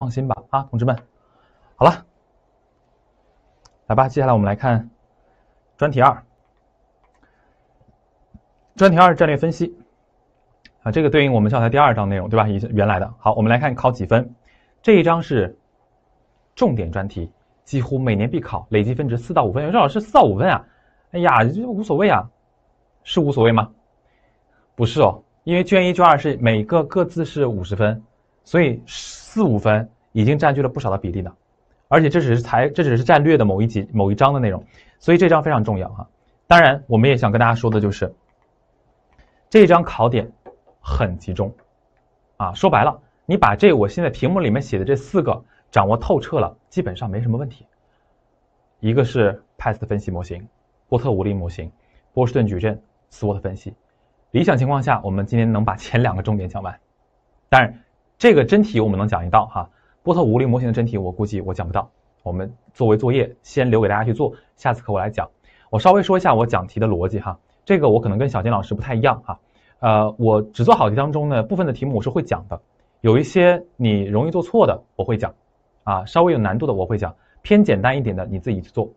放心吧，啊，同志们，好了，来吧，接下来我们来看专题二。专题二战略分析啊，这个对应我们教材第二章内容，对吧？以原来的好，我们来看考几分，这一章是重点专题，几乎每年必考，累计分值四到五分。有人说老师四到五分啊，哎呀，这无所谓啊，是无所谓吗？不是哦，因为卷一卷二是每个各自是五十分。所以四五分已经占据了不少的比例呢。而且这只是才这只是战略的某一集某一章的内容，所以这章非常重要哈。当然，我们也想跟大家说的就是，这一章考点很集中，啊，说白了，你把这我现在屏幕里面写的这四个掌握透彻了，基本上没什么问题。一个是 PEST 分析模型、波特五力模型、波士顿矩阵、SWOT 分析。理想情况下，我们今天能把前两个重点讲完，当然。这个真题我们能讲一道哈，波特五力模型的真题我估计我讲不到，我们作为作业先留给大家去做，下次课我来讲。我稍微说一下我讲题的逻辑哈，这个我可能跟小金老师不太一样哈，呃，我只做好题当中呢部分的题目我是会讲的，有一些你容易做错的我会讲，啊，稍微有难度的我会讲，偏简单一点的你自己去做，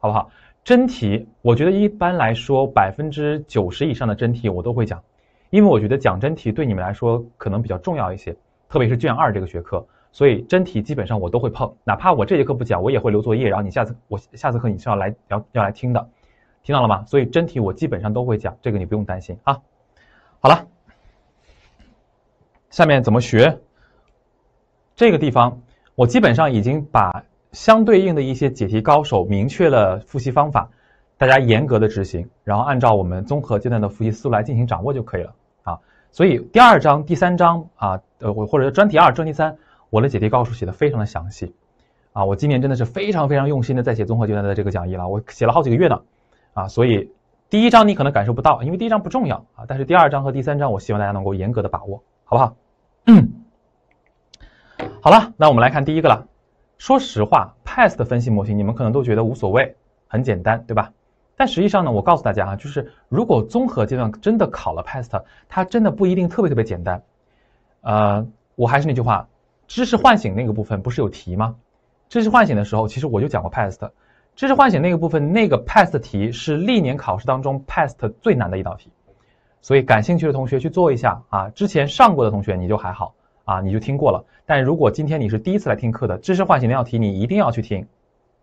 好不好？真题我觉得一般来说百分之九十以上的真题我都会讲，因为我觉得讲真题对你们来说可能比较重要一些。特别是卷二这个学科，所以真题基本上我都会碰，哪怕我这节课不讲，我也会留作业，然后你下次我下次课你是要来要要来听的，听到了吗？所以真题我基本上都会讲，这个你不用担心啊。好了，下面怎么学？这个地方我基本上已经把相对应的一些解题高手明确了复习方法，大家严格的执行，然后按照我们综合阶段的复习思路来进行掌握就可以了。所以第二章、第三章啊，呃，我或者专题二、专题三，我的解题高手写的非常的详细，啊，我今年真的是非常非常用心的在写综合阶段的这个讲义了，我写了好几个月呢，啊，所以第一章你可能感受不到，因为第一章不重要啊，但是第二章和第三章我希望大家能够严格的把握，好不好？嗯，好了，那我们来看第一个了。说实话，pass 的分析模型你们可能都觉得无所谓，很简单，对吧？但实际上呢，我告诉大家啊，就是如果综合阶段真的考了 past，它真的不一定特别特别简单。呃，我还是那句话，知识唤醒那个部分不是有题吗？知识唤醒的时候，其实我就讲过 past。知识唤醒那个部分那个 past 题是历年考试当中 past 最难的一道题，所以感兴趣的同学去做一下啊。之前上过的同学你就还好啊，你就听过了。但如果今天你是第一次来听课的知识唤醒那道题，你一定要去听。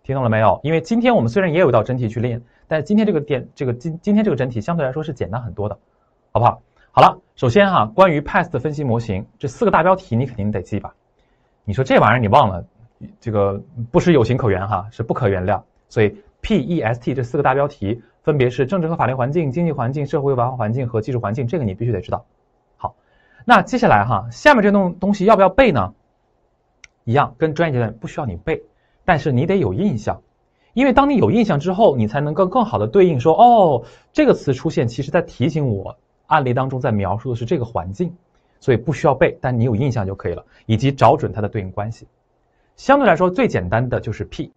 听懂了没有？因为今天我们虽然也有一道真题去练，但今天这个点，这个今今天这个真题相对来说是简单很多的，好不好？好了，首先哈，关于 p a s t 分析模型这四个大标题你肯定得记吧？你说这玩意儿你忘了，这个不是有情可原哈，是不可原谅。所以 Pest 这四个大标题分别是政治和法律环境、经济环境、社会文化环境和技术环境，这个你必须得知道。好，那接下来哈，下面这弄东西要不要背呢？一样，跟专业阶段不需要你背。但是你得有印象，因为当你有印象之后，你才能够更好的对应说哦，这个词出现，其实在提醒我案例当中在描述的是这个环境，所以不需要背，但你有印象就可以了，以及找准它的对应关系。相对来说，最简单的就是 P，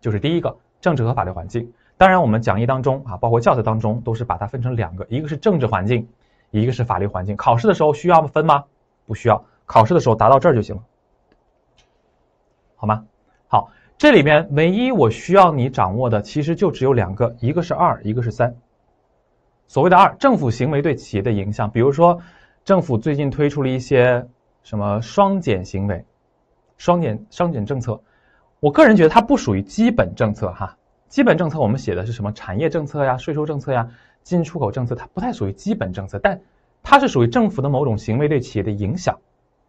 就是第一个政治和法律环境。当然，我们讲义当中啊，包括教材当中都是把它分成两个，一个是政治环境，一个是法律环境。考试的时候需要分吗？不需要，考试的时候答到这儿就行了，好吗？好，这里面唯一我需要你掌握的，其实就只有两个，一个是二，一个是三。所谓的二，政府行为对企业的影响，比如说，政府最近推出了一些什么双减行为、双减、双减政策。我个人觉得它不属于基本政策哈，基本政策我们写的是什么产业政策呀、税收政策呀、进出口政策，它不太属于基本政策，但它是属于政府的某种行为对企业的影响，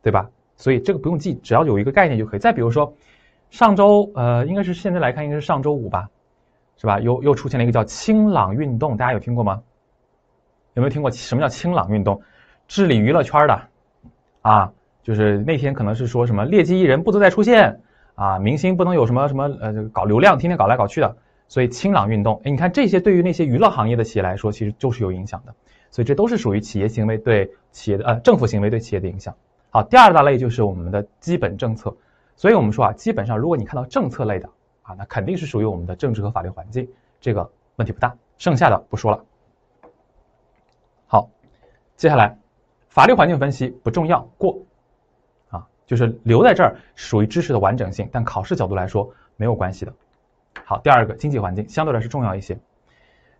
对吧？所以这个不用记，只要有一个概念就可以。再比如说。上周，呃，应该是现在来看，应该是上周五吧，是吧？又又出现了一个叫“清朗运动”，大家有听过吗？有没有听过？什么叫“清朗运动”？治理娱乐圈的，啊，就是那天可能是说什么劣迹艺人不得再出现，啊，明星不能有什么什么，呃，搞流量，天天搞来搞去的。所以“清朗运动”，哎，你看这些对于那些娱乐行业的企业来说，其实就是有影响的。所以这都是属于企业行为对企业的，呃，政府行为对企业的影响。好，第二大类就是我们的基本政策。所以我们说啊，基本上如果你看到政策类的啊，那肯定是属于我们的政治和法律环境这个问题不大。剩下的不说了。好，接下来法律环境分析不重要过啊，就是留在这儿属于知识的完整性，但考试角度来说没有关系的。好，第二个经济环境相对来说重要一些。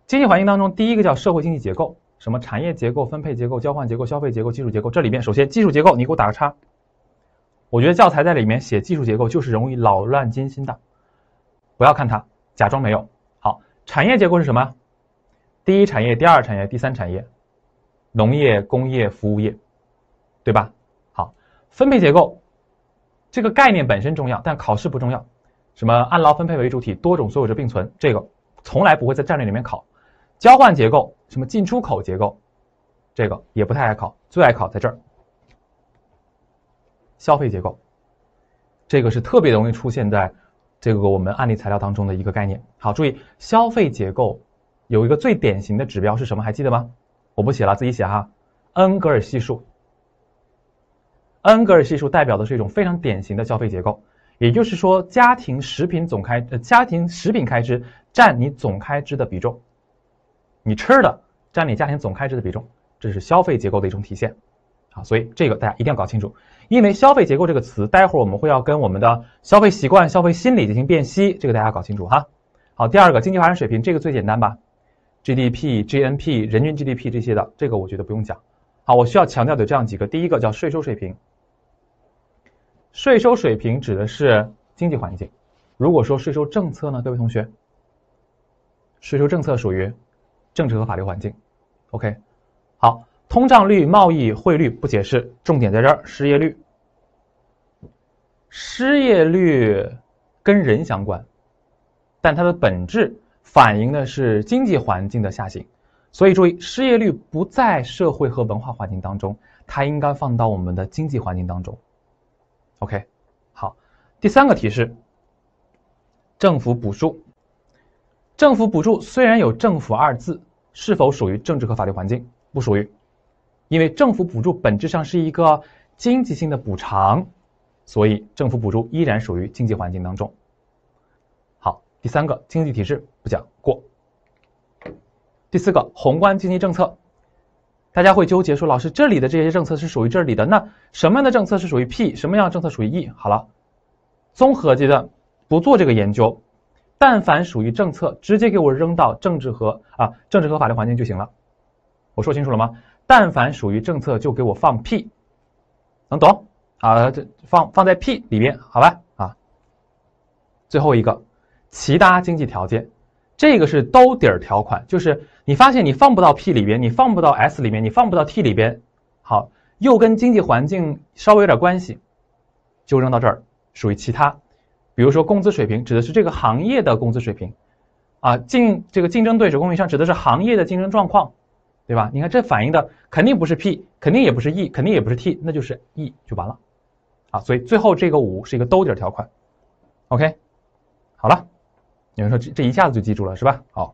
经济环境当中第一个叫社会经济结构，什么产业结构、分配结构、交换结构、消费结构、技术结构，这里面首先技术结构你给我打个叉。我觉得教材在里面写技术结构就是容易扰乱军心的，不要看它，假装没有。好，产业结构是什么？第一产业、第二产业、第三产业，农业、工业、服务业，对吧？好，分配结构，这个概念本身重要，但考试不重要。什么按劳分配为主体，多种所有制并存，这个从来不会在战略里面考。交换结构，什么进出口结构，这个也不太爱考，最爱考在这儿。消费结构，这个是特别容易出现在这个我们案例材料当中的一个概念。好，注意消费结构有一个最典型的指标是什么？还记得吗？我不写了，自己写哈。恩格尔系数，恩格尔系数代表的是一种非常典型的消费结构，也就是说家庭食品总开呃家庭食品开支占你总开支的比重，你吃的占你家庭总开支的比重，这是消费结构的一种体现。好，所以这个大家一定要搞清楚。因为消费结构这个词，待会儿我们会要跟我们的消费习惯、消费心理进行辨析，这个大家搞清楚哈。好，第二个经济发展水平，这个最简单吧，GDP、GNP、人均 GDP 这些的，这个我觉得不用讲。好，我需要强调的这样几个，第一个叫税收水平，税收水平指的是经济环境。如果说税收政策呢，各位同学，税收政策属于政治和法律环境。OK，好。通胀率、贸易汇率不解释，重点在这儿：失业率。失业率跟人相关，但它的本质反映的是经济环境的下行。所以注意，失业率不在社会和文化环境当中，它应该放到我们的经济环境当中。OK，好，第三个题是政府补助。政府补助虽然有“政府”二字，是否属于政治和法律环境？不属于。因为政府补助本质上是一个经济性的补偿，所以政府补助依然属于经济环境当中。好，第三个经济体制不讲过。第四个宏观经济政策，大家会纠结说，老师这里的这些政策是属于这里的，那什么样的政策是属于 P，什么样的政策属于 E？好了，综合阶段不做这个研究，但凡属于政策，直接给我扔到政治和啊政治和法律环境就行了。我说清楚了吗？但凡属于政策，就给我放屁，能懂？啊，这放放在屁里边，好吧？啊，最后一个，其他经济条件，这个是兜底儿条款，就是你发现你放不到 P 里边，你放不到 S 里边，你放不到 T 里边，好，又跟经济环境稍微有点关系，就扔到这儿，属于其他，比如说工资水平，指的是这个行业的工资水平，啊，竞这个竞争对手供应商，指的是行业的竞争状况。对吧？你看这反映的肯定不是 P，肯定也不是 E，肯定也不是 T，那就是 E 就完了，啊！所以最后这个五是一个兜底条款，OK，好了，有人说这这一下子就记住了是吧？好，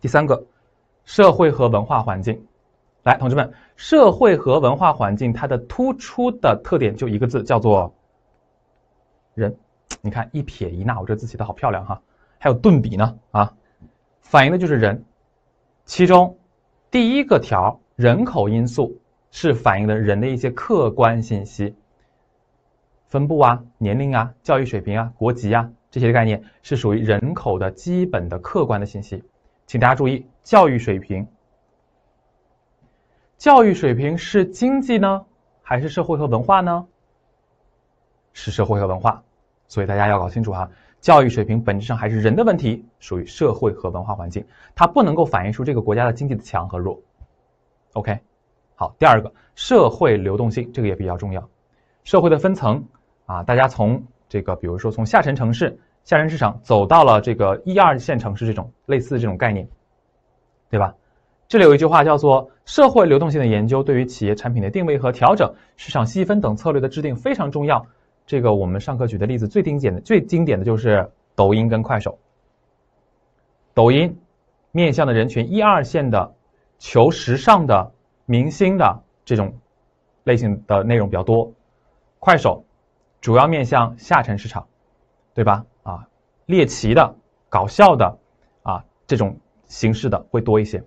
第三个，社会和文化环境，来，同志们，社会和文化环境它的突出的特点就一个字，叫做人。你看一撇一捺，我这字写的好漂亮哈，还有顿笔呢啊，反映的就是人。其中第一个条人口因素是反映的人的一些客观信息，分布啊、年龄啊、教育水平啊、国籍啊这些概念是属于人口的基本的客观的信息，请大家注意，教育水平，教育水平是经济呢，还是社会和文化呢？是社会和文化，所以大家要搞清楚哈。教育水平本质上还是人的问题，属于社会和文化环境，它不能够反映出这个国家的经济的强和弱。OK，好，第二个，社会流动性这个也比较重要，社会的分层啊，大家从这个，比如说从下沉城市、下沉市场走到了这个一二线城市这种类似这种概念，对吧？这里有一句话叫做，社会流动性的研究对于企业产品的定位和调整、市场细分等策略的制定非常重要。这个我们上课举的例子最经典的最经典的就是抖音跟快手。抖音面向的人群一二线的、求时尚的、明星的这种类型的内容比较多，快手主要面向下沉市场，对吧？啊，猎奇的、搞笑的啊这种形式的会多一些。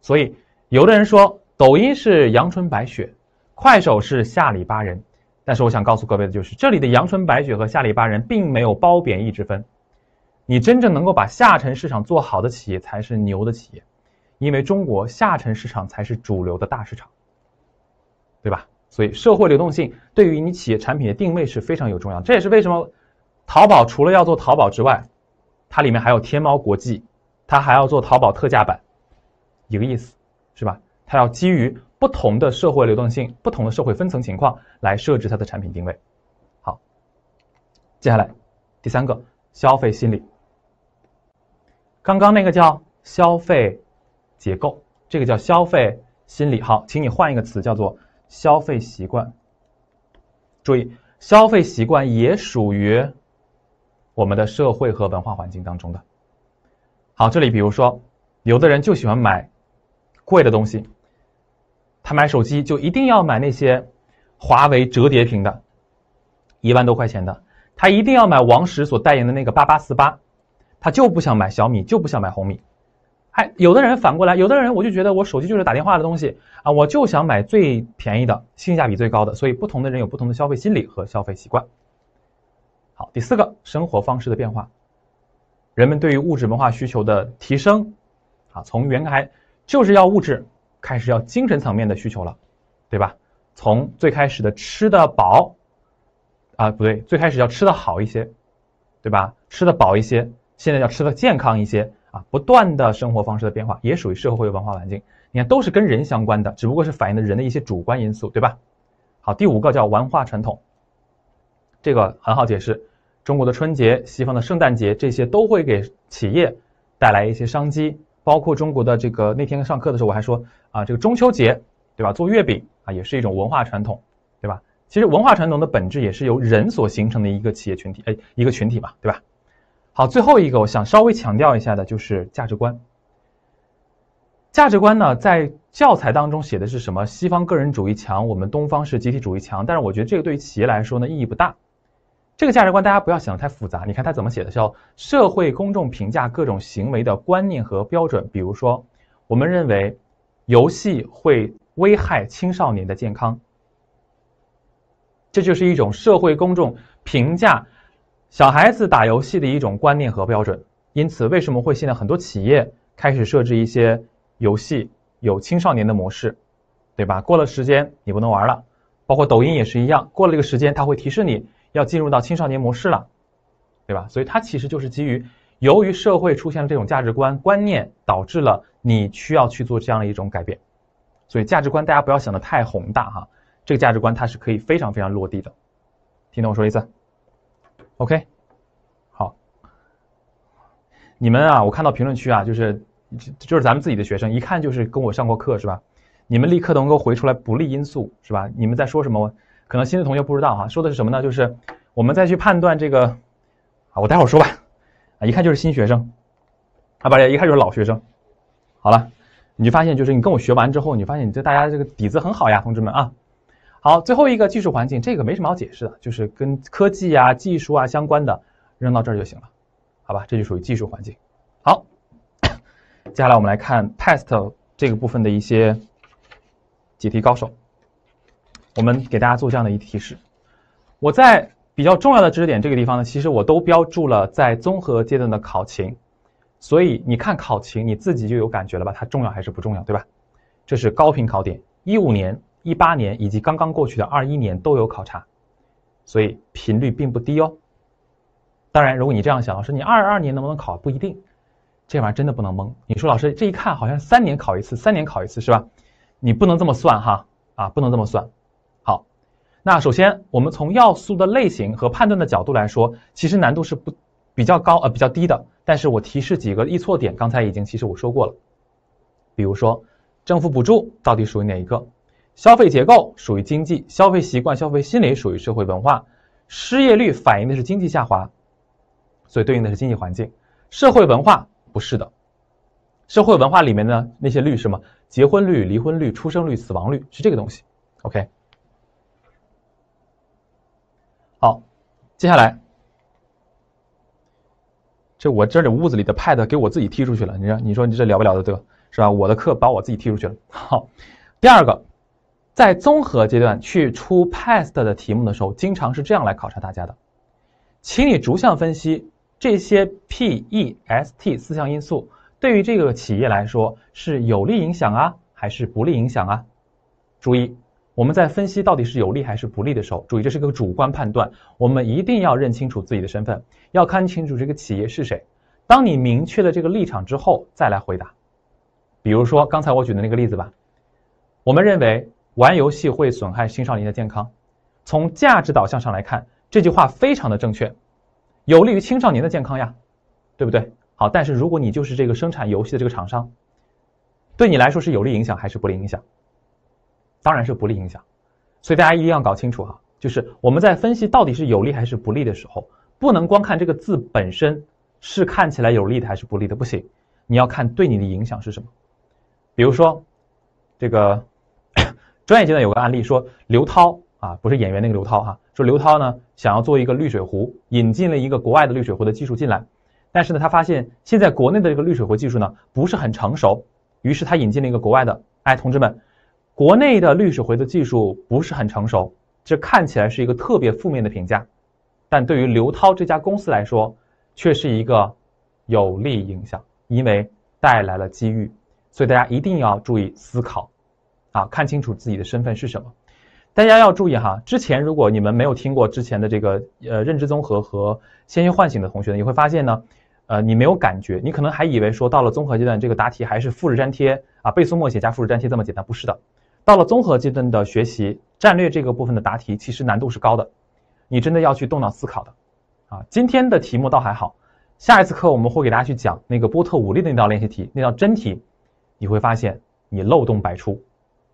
所以有的人说，抖音是阳春白雪，快手是下里巴人。但是我想告诉各位的就是，这里的阳春白雪和下里巴人并没有褒贬义之分。你真正能够把下沉市场做好的企业才是牛的企业，因为中国下沉市场才是主流的大市场，对吧？所以社会流动性对于你企业产品的定位是非常有重要。这也是为什么淘宝除了要做淘宝之外，它里面还有天猫国际，它还要做淘宝特价版，一个意思，是吧？它要基于。不同的社会流动性、不同的社会分层情况，来设置它的产品定位。好，接下来第三个消费心理。刚刚那个叫消费结构，这个叫消费心理。好，请你换一个词，叫做消费习惯。注意，消费习惯也属于我们的社会和文化环境当中的。好，这里比如说，有的人就喜欢买贵的东西。他买手机就一定要买那些华为折叠屏的，一万多块钱的，他一定要买王石所代言的那个八八四八，他就不想买小米，就不想买红米。还有的人反过来，有的人我就觉得我手机就是打电话的东西啊，我就想买最便宜的，性价比最高的。所以不同的人有不同的消费心理和消费习惯。好，第四个生活方式的变化，人们对于物质文化需求的提升啊，从原来就是要物质。开始要精神层面的需求了，对吧？从最开始的吃的饱，啊，不对，最开始要吃的好一些，对吧？吃的饱一些，现在要吃的健康一些，啊，不断的生活方式的变化也属于社会文化环境。你看，都是跟人相关的，只不过是反映的人的一些主观因素，对吧？好，第五个叫文化传统，这个很好解释。中国的春节，西方的圣诞节，这些都会给企业带来一些商机。包括中国的这个那天上课的时候，我还说啊，这个中秋节，对吧？做月饼啊，也是一种文化传统，对吧？其实文化传统的本质也是由人所形成的一个企业群体，哎，一个群体吧，对吧？好，最后一个我想稍微强调一下的，就是价值观。价值观呢，在教材当中写的是什么？西方个人主义强，我们东方是集体主义强。但是我觉得这个对于企业来说呢，意义不大。这个价值观大家不要想的太复杂。你看他怎么写的？叫社会公众评价各种行为的观念和标准。比如说，我们认为游戏会危害青少年的健康，这就是一种社会公众评价小孩子打游戏的一种观念和标准。因此，为什么会现在很多企业开始设置一些游戏有青少年的模式，对吧？过了时间你不能玩了。包括抖音也是一样，过了这个时间它会提示你。要进入到青少年模式了，对吧？所以它其实就是基于，由于社会出现了这种价值观观念，导致了你需要去做这样的一种改变。所以价值观大家不要想的太宏大哈，这个价值观它是可以非常非常落地的。听懂我说意思？OK，好，你们啊，我看到评论区啊，就是就是咱们自己的学生，一看就是跟我上过课是吧？你们立刻能够回出来不利因素是吧？你们在说什么？可能新的同学不知道哈，说的是什么呢？就是我们再去判断这个，啊，我待会儿说吧，啊，一看就是新学生，啊，不，一看就是老学生，好了，你就发现就是你跟我学完之后，你发现你这大家这个底子很好呀，同志们啊，好，最后一个技术环境，这个没什么好解释的，就是跟科技啊、技术啊相关的，扔到这儿就行了，好吧？这就属于技术环境。好，接下来我们来看 p e s t 这个部分的一些解题高手。我们给大家做这样的一提示，我在比较重要的知识点这个地方呢，其实我都标注了在综合阶段的考勤，所以你看考勤，你自己就有感觉了吧？它重要还是不重要，对吧？这是高频考点，一五年、一八年以及刚刚过去的二一年都有考察，所以频率并不低哦。当然，如果你这样想，老师，你二二年能不能考不一定，这玩意儿真的不能蒙。你说老师这一看好像三年考一次，三年考一次是吧？你不能这么算哈，啊，不能这么算。那首先，我们从要素的类型和判断的角度来说，其实难度是不比较高呃比较低的。但是我提示几个易错点，刚才已经其实我说过了。比如说，政府补助到底属于哪一个？消费结构属于经济，消费习惯、消费心理属于社会文化。失业率反映的是经济下滑，所以对应的是经济环境。社会文化不是的，社会文化里面的那些率是什么？结婚率、离婚率、出生率、死亡率是这个东西。OK。接下来，这我这里屋子里的 Pad 给我自己踢出去了，你说你说你这了不了的得是吧？我的课把我自己踢出去了。好，第二个，在综合阶段去出 pest 的题目的时候，经常是这样来考察大家的，请你逐项分析这些 pest 四项因素对于这个企业来说是有利影响啊，还是不利影响啊？注意。我们在分析到底是有利还是不利的时候，注意这是个主观判断，我们一定要认清楚自己的身份，要看清楚这个企业是谁。当你明确了这个立场之后，再来回答。比如说刚才我举的那个例子吧，我们认为玩游戏会损害青少年的健康，从价值导向上来看，这句话非常的正确，有利于青少年的健康呀，对不对？好，但是如果你就是这个生产游戏的这个厂商，对你来说是有利影响还是不利影响？当然是不利影响，所以大家一定要搞清楚哈，就是我们在分析到底是有利还是不利的时候，不能光看这个字本身是看起来有利的还是不利的，不行，你要看对你的影响是什么。比如说，这个 专业阶段有个案例说，刘涛啊，不是演员那个刘涛哈，说刘涛呢想要做一个滤水壶，引进了一个国外的滤水壶的技术进来，但是呢他发现现在国内的这个滤水壶技术呢不是很成熟，于是他引进了一个国外的，哎，同志们。国内的绿色回的技术不是很成熟，这看起来是一个特别负面的评价，但对于刘涛这家公司来说，却是一个有利影响，因为带来了机遇。所以大家一定要注意思考，啊，看清楚自己的身份是什么。大家要注意哈，之前如果你们没有听过之前的这个呃认知综合和先期唤醒的同学呢，你会发现呢，呃，你没有感觉，你可能还以为说到了综合阶段，这个答题还是复制粘贴啊，背诵默写加复制粘贴这么简单，不是的。到了综合阶段的学习，战略这个部分的答题其实难度是高的，你真的要去动脑思考的，啊，今天的题目倒还好，下一次课我们会给大家去讲那个波特五力的那道练习题，那道真题，你会发现你漏洞百出，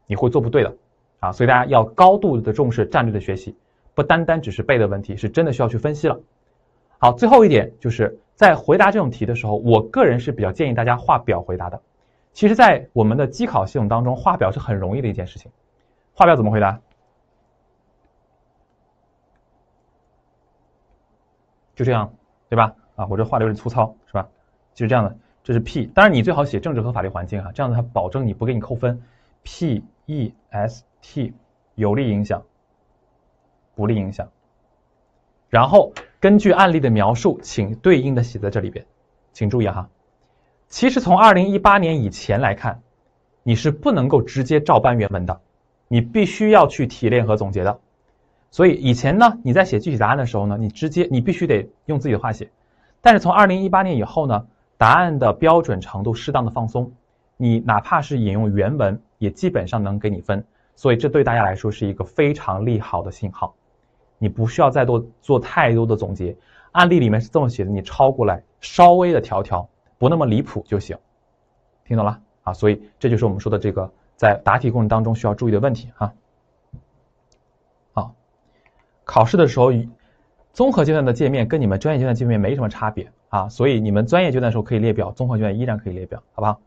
你会做不对的，啊，所以大家要高度的重视战略的学习，不单单只是背的问题，是真的需要去分析了。好，最后一点就是在回答这种题的时候，我个人是比较建议大家画表回答的。其实，在我们的机考系统当中，画表是很容易的一件事情。画表怎么回答？就这样，对吧？啊，我这画的有点粗糙，是吧？就是这样的，这是 P。当然，你最好写政治和法律环境啊，这样子它保证你不给你扣分。P E S T 有利影响、不利影响，然后根据案例的描述，请对应的写在这里边，请注意哈。其实从二零一八年以前来看，你是不能够直接照搬原文的，你必须要去提炼和总结的。所以以前呢，你在写具体答案的时候呢，你直接你必须得用自己的话写。但是从二零一八年以后呢，答案的标准程度适当的放松，你哪怕是引用原文，也基本上能给你分。所以这对大家来说是一个非常利好的信号，你不需要再做做太多的总结。案例里面是这么写的，你抄过来稍微的调调。不那么离谱就行，听懂了啊？所以这就是我们说的这个在答题过程当中需要注意的问题啊。好，考试的时候，综合阶段的界面跟你们专业阶段界面没什么差别啊，所以你们专业阶段时候可以列表，综合阶段依然可以列表，好不好？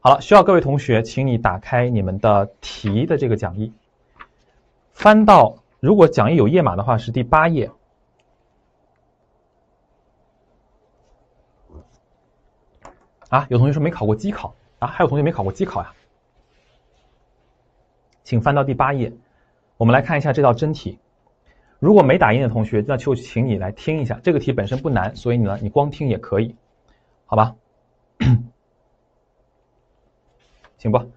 好了，需要各位同学，请你打开你们的题的这个讲义，翻到如果讲义有页码的话是第八页。啊，有同学说没考过机考啊？还有同学没考过机考呀？请翻到第八页，我们来看一下这道真题。如果没打印的同学，那就请你来听一下。这个题本身不难，所以呢，你光听也可以，好吧？行 不？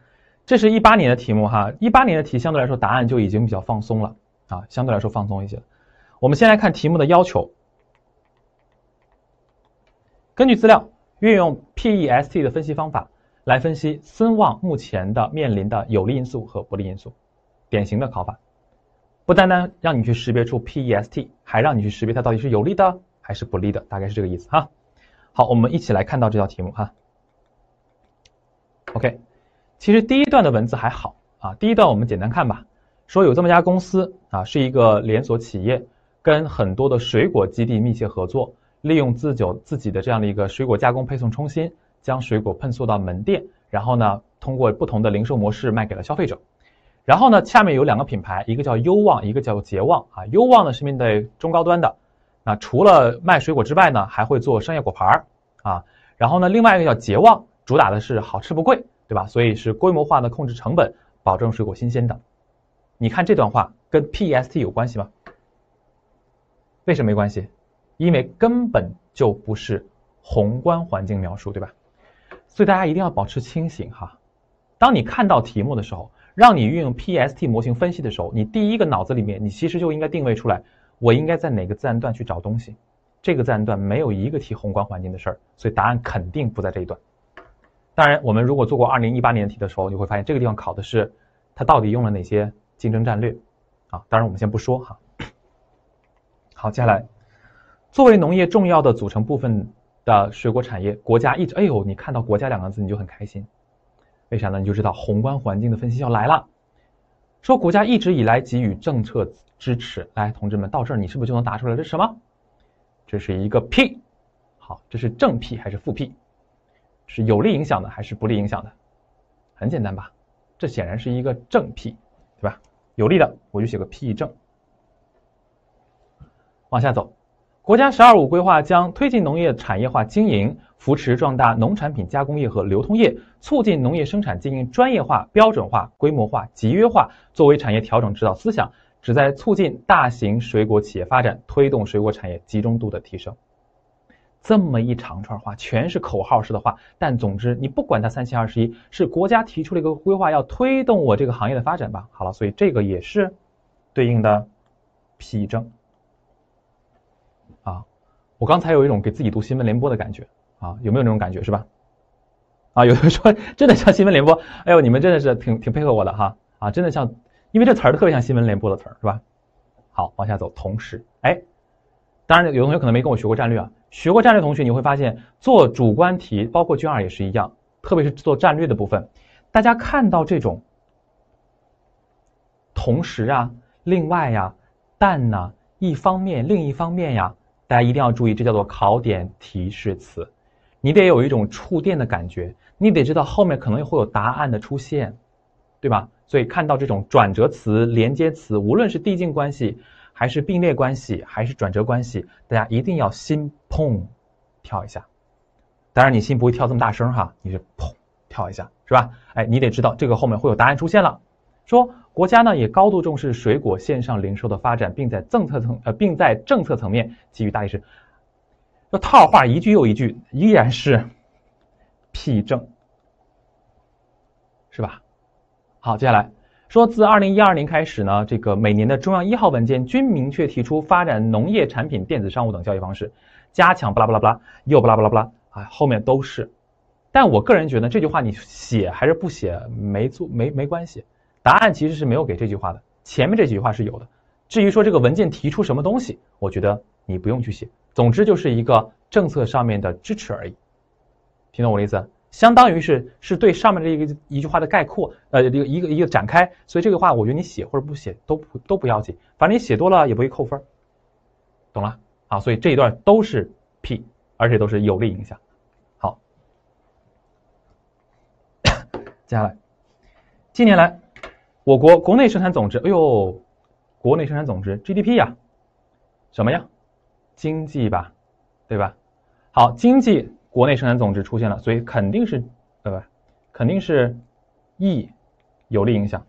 这是一八年的题目哈，一八年的题相对来说答案就已经比较放松了啊，相对来说放松一些。我们先来看题目的要求，根据资料。运用 PEST 的分析方法来分析森旺目前的面临的有利因素和不利因素，典型的考法，不单单让你去识别出 PEST，还让你去识别它到底是有利的还是不利的，大概是这个意思哈。好，我们一起来看到这道题目哈。OK，其实第一段的文字还好啊，第一段我们简单看吧，说有这么家公司啊，是一个连锁企业，跟很多的水果基地密切合作。利用自酒自己的这样的一个水果加工配送中心，将水果配送到门店，然后呢，通过不同的零售模式卖给了消费者。然后呢，下面有两个品牌，一个叫优旺，一个叫捷旺啊。优旺呢是面对中高端的，那除了卖水果之外呢，还会做商业果盘啊。然后呢，另外一个叫捷旺，主打的是好吃不贵，对吧？所以是规模化的控制成本，保证水果新鲜的。你看这段话跟 PST 有关系吗？为什么没关系？因为根本就不是宏观环境描述，对吧？所以大家一定要保持清醒哈。当你看到题目的时候，让你运用 PST 模型分析的时候，你第一个脑子里面你其实就应该定位出来，我应该在哪个自然段去找东西。这个自然段没有一个提宏观环境的事儿，所以答案肯定不在这一段。当然，我们如果做过二零一八年题的时候，你会发现这个地方考的是他到底用了哪些竞争战略啊。当然，我们先不说哈。好，接下来。作为农业重要的组成部分的水果产业，国家一直，哎呦，你看到“国家”两个字你就很开心，为啥呢？你就知道宏观环境的分析要来了。说国家一直以来给予政策支持，来，同志们，到这儿你是不是就能答出来？这是什么？这是一个 P，好，这是正 P 还是负 P？是有利影响的还是不利影响的？很简单吧？这显然是一个正 P，对吧？有利的，我就写个 P 正。往下走。国家“十二五”规划将推进农业产业化经营，扶持壮大农产品加工业和流通业，促进农业生产经营专业化、标准化、规模化、集约化，作为产业调整指导思想，旨在促进大型水果企业发展，推动水果产业集中度的提升。这么一长串话，全是口号式的话，但总之，你不管它三七二十一，是国家提出了一个规划，要推动我这个行业的发展吧？好了，所以这个也是对应的 P 证。我刚才有一种给自己读新闻联播的感觉，啊，有没有那种感觉是吧？啊，有的说真的像新闻联播，哎呦，你们真的是挺挺配合我的哈，啊，真的像，因为这词儿特别像新闻联播的词儿是吧？好，往下走，同时，哎，当然有同学可能没跟我学过战略啊，学过战略同学你会发现，做主观题包括卷二也是一样，特别是做战略的部分，大家看到这种同时啊，另外呀，但呢，一方面，另一方面呀。大家一定要注意，这叫做考点提示词，你得有一种触电的感觉，你得知道后面可能会有答案的出现，对吧？所以看到这种转折词、连接词，无论是递进关系，还是并列关系，还是转折关系，大家一定要心砰跳一下。当然，你心不会跳这么大声哈，你是砰跳一下，是吧？哎，你得知道这个后面会有答案出现了。说国家呢也高度重视水果线上零售的发展，并在政策层呃，并在政策层面给予大力支持。这套话一句又一句，依然是屁政，是吧？好，接下来说自二零一二年开始呢，这个每年的中央一号文件均明确提出发展农业产品电子商务等交易方式，加强巴拉巴拉巴拉，又巴拉巴拉巴拉啊，后面都是。但我个人觉得这句话你写还是不写没做没没关系。答案其实是没有给这句话的，前面这几句话是有的。至于说这个文件提出什么东西，我觉得你不用去写。总之就是一个政策上面的支持而已，听懂我的意思？相当于是是对上面这一个一句话的概括，呃，一个一个一个展开。所以这个话，我觉得你写或者不写都不都不要紧，反正你写多了也不会扣分懂了？好，所以这一段都是 P，而且都是有利影响。好，接下来近年来。我国国内生产总值，哎呦，国内生产总值 GDP 呀，什么呀？经济吧，对吧？好，经济国内生产总值出现了，所以肯定是对吧？肯定是 E 有利影响。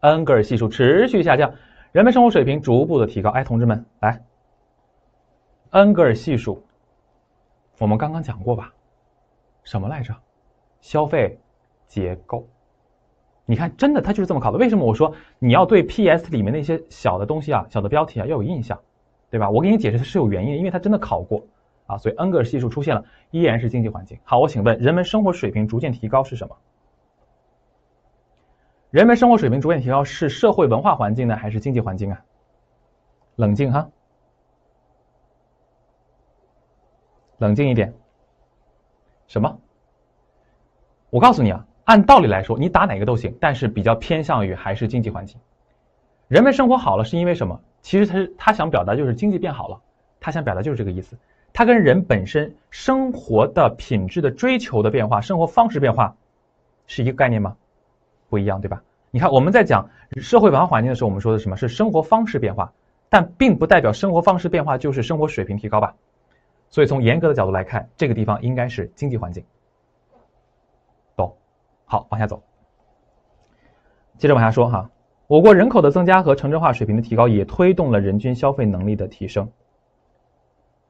恩格尔系数持续下降，人们生活水平逐步的提高。哎，同志们，来，恩格尔系数我们刚刚讲过吧？什么来着？消费结构。你看，真的，他就是这么考的。为什么我说你要对 P S 里面那些小的东西啊、小的标题啊要有印象，对吧？我给你解释，它是有原因的，因为它真的考过啊。所以恩格尔系数出现了，依然是经济环境。好，我请问，人们生活水平逐渐提高是什么？人们生活水平逐渐提高是社会文化环境呢，还是经济环境啊？冷静哈，冷静一点。什么？我告诉你啊。按道理来说，你打哪个都行，但是比较偏向于还是经济环境。人们生活好了是因为什么？其实他是他想表达就是经济变好了，他想表达就是这个意思。他跟人本身生活的品质的追求的变化、生活方式变化是一个概念吗？不一样，对吧？你看我们在讲社会文化环境的时候，我们说的什么是生活方式变化，但并不代表生活方式变化就是生活水平提高吧？所以从严格的角度来看，这个地方应该是经济环境。好，往下走，接着往下说哈。我国人口的增加和城镇化水平的提高，也推动了人均消费能力的提升。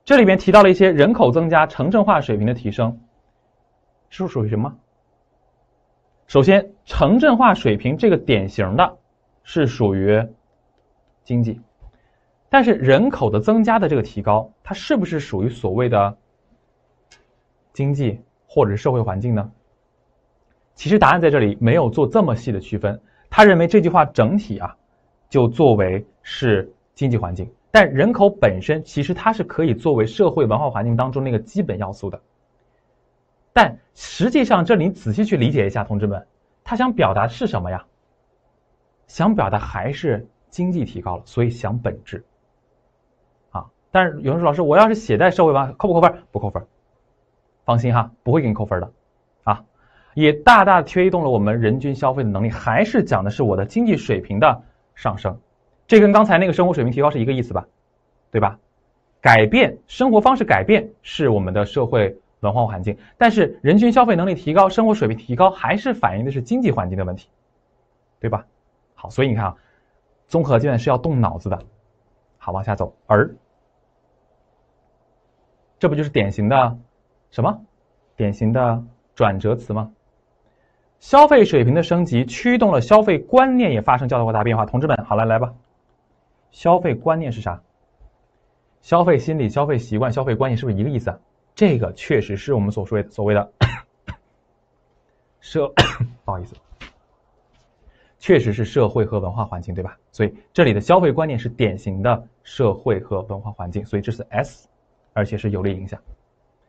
这里面提到了一些人口增加、城镇化水平的提升，是属于什么？首先，城镇化水平这个典型的是属于经济，但是人口的增加的这个提高，它是不是属于所谓的经济或者社会环境呢？其实答案在这里没有做这么细的区分，他认为这句话整体啊，就作为是经济环境，但人口本身其实它是可以作为社会文化环境当中那个基本要素的。但实际上这里仔细去理解一下，同志们，他想表达是什么呀？想表达还是经济提高了，所以想本质。啊，但是有人说老师，我要是写在社会文化，扣不扣分？不扣分，放心哈，不会给你扣分的。也大大推动了我们人均消费的能力，还是讲的是我的经济水平的上升，这跟刚才那个生活水平提高是一个意思吧，对吧？改变生活方式，改变是我们的社会文化环境，但是人均消费能力提高，生活水平提高，还是反映的是经济环境的问题，对吧？好，所以你看啊，综合卷是要动脑子的，好，往下走，而这不就是典型的什么？典型的转折词吗？消费水平的升级驱动了消费观念也发生较大变化。同志们，好了，来吧。消费观念是啥？消费心理、消费习惯、消费观念是不是一个意思啊？这个确实是我们所说所谓的 社，不好意思，确实是社会和文化环境，对吧？所以这里的消费观念是典型的社会和文化环境，所以这是 S，而且是有利影响。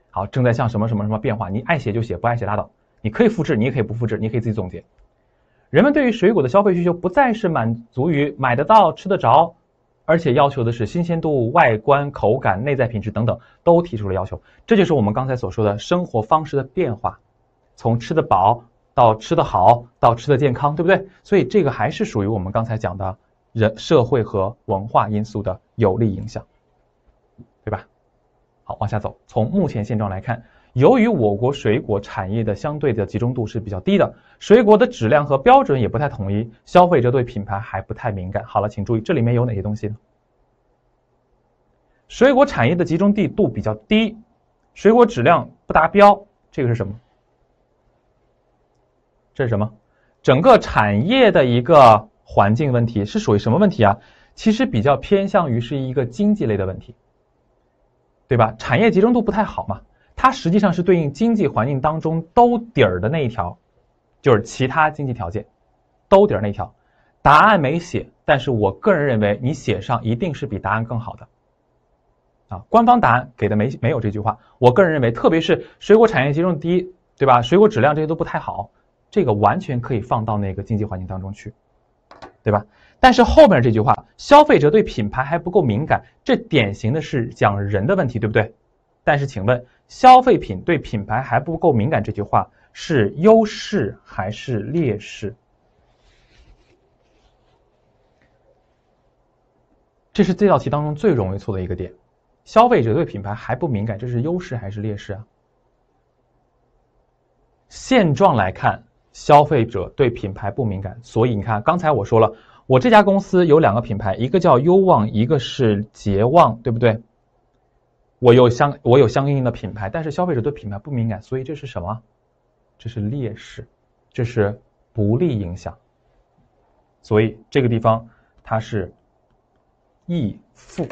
好，正在向什么什么什么变化？你爱写就写，不爱写拉倒。你可以复制，你也可以不复制，你可以自己总结。人们对于水果的消费需求不再是满足于买得到、吃得着，而且要求的是新鲜度、外观、口感、内在品质等等都提出了要求。这就是我们刚才所说的生活方式的变化，从吃得饱到吃得好，到吃得健康，对不对？所以这个还是属于我们刚才讲的人社会和文化因素的有利影响，对吧？好，往下走，从目前现状来看。由于我国水果产业的相对的集中度是比较低的，水果的质量和标准也不太统一，消费者对品牌还不太敏感。好了，请注意这里面有哪些东西？呢？水果产业的集中地度比较低，水果质量不达标，这个是什么？这是什么？整个产业的一个环境问题是属于什么问题啊？其实比较偏向于是一个经济类的问题，对吧？产业集中度不太好嘛。它实际上是对应经济环境当中兜底儿的那一条，就是其他经济条件兜底儿那条。答案没写，但是我个人认为你写上一定是比答案更好的。啊，官方答案给的没没有这句话，我个人认为，特别是水果产业集中低，对吧？水果质量这些都不太好，这个完全可以放到那个经济环境当中去，对吧？但是后面这句话，消费者对品牌还不够敏感，这典型的是讲人的问题，对不对？但是，请问，消费品对品牌还不够敏感，这句话是优势还是劣势？这是这道题当中最容易错的一个点。消费者对品牌还不敏感，这是优势还是劣势啊？现状来看，消费者对品牌不敏感，所以你看，刚才我说了，我这家公司有两个品牌，一个叫优旺，一个是捷旺，对不对？我有相，我有相应的品牌，但是消费者对品牌不敏感，所以这是什么？这是劣势，这是不利影响。所以这个地方它是，易负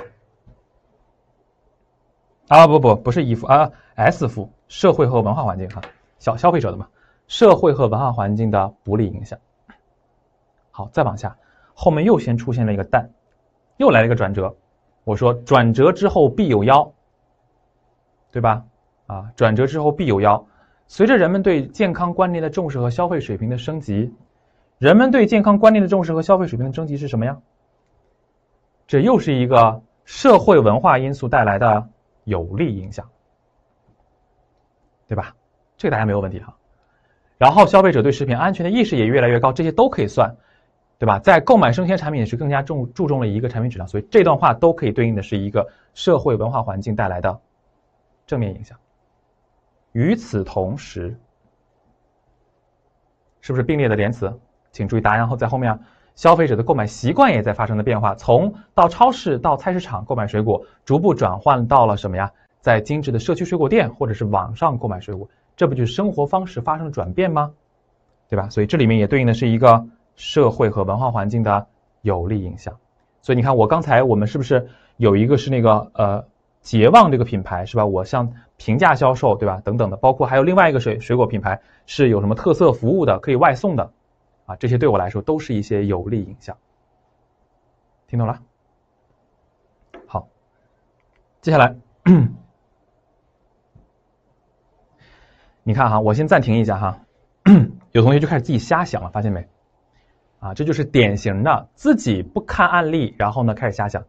啊，不不不是易负啊，S 负社会和文化环境哈，小消费者的嘛，社会和文化环境的不利影响。好，再往下，后面又先出现了一个蛋，又来了一个转折。我说转折之后必有妖。对吧？啊，转折之后必有妖。随着人们对健康观念的重视和消费水平的升级，人们对健康观念的重视和消费水平的升级是什么呀？这又是一个社会文化因素带来的有利影响，对吧？这个大家没有问题哈。然后，消费者对食品安全的意识也越来越高，这些都可以算，对吧？在购买生鲜产品时，更加重注重了一个产品质量，所以这段话都可以对应的是一个社会文化环境带来的。正面影响。与此同时，是不是并列的连词？请注意答案，后在后面，消费者的购买习惯也在发生的变化，从到超市、到菜市场购买水果，逐步转换到了什么呀？在精致的社区水果店，或者是网上购买水果，这不就是生活方式发生了转变吗？对吧？所以这里面也对应的是一个社会和文化环境的有利影响。所以你看，我刚才我们是不是有一个是那个呃？捷旺这个品牌是吧？我像平价销售，对吧？等等的，包括还有另外一个水水果品牌是有什么特色服务的，可以外送的，啊，这些对我来说都是一些有利影响。听懂了？好，接下来，你看哈，我先暂停一下哈，有同学就开始自己瞎想了，发现没？啊，这就是典型的自己不看案例，然后呢开始瞎想。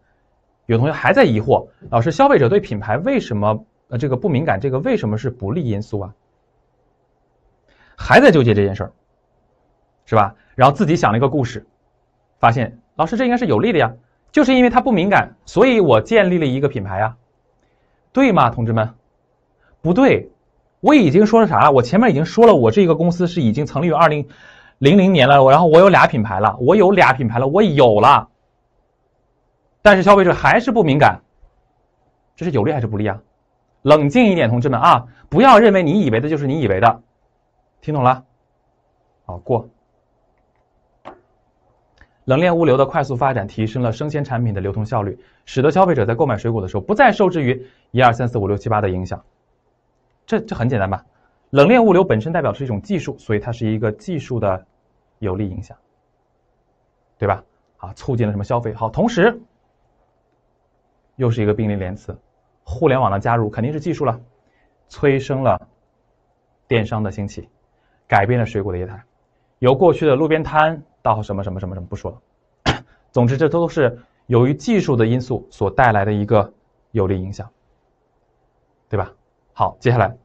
有同学还在疑惑，老师，消费者对品牌为什么呃这个不敏感？这个为什么是不利因素啊？还在纠结这件事儿，是吧？然后自己想了一个故事，发现老师这应该是有利的呀，就是因为它不敏感，所以我建立了一个品牌呀，对吗？同志们，不对，我已经说了啥？我前面已经说了，我这个公司是已经成立于二零零零年了，然后我有俩品牌了，我有俩品牌了，我有了。但是消费者还是不敏感，这是有利还是不利啊？冷静一点，同志们啊，不要认为你以为的就是你以为的，听懂了？好过。冷链物流的快速发展提升了生鲜产品的流通效率，使得消费者在购买水果的时候不再受制于一二三四五六七八的影响。这这很简单吧？冷链物流本身代表是一种技术，所以它是一个技术的有利影响，对吧？好，促进了什么消费？好，同时。又是一个并列连词，互联网的加入肯定是技术了，催生了电商的兴起，改变了水果的业态，由过去的路边摊到什么什么什么什么不说了，总之这都是由于技术的因素所带来的一个有利影响，对吧？好，接下来，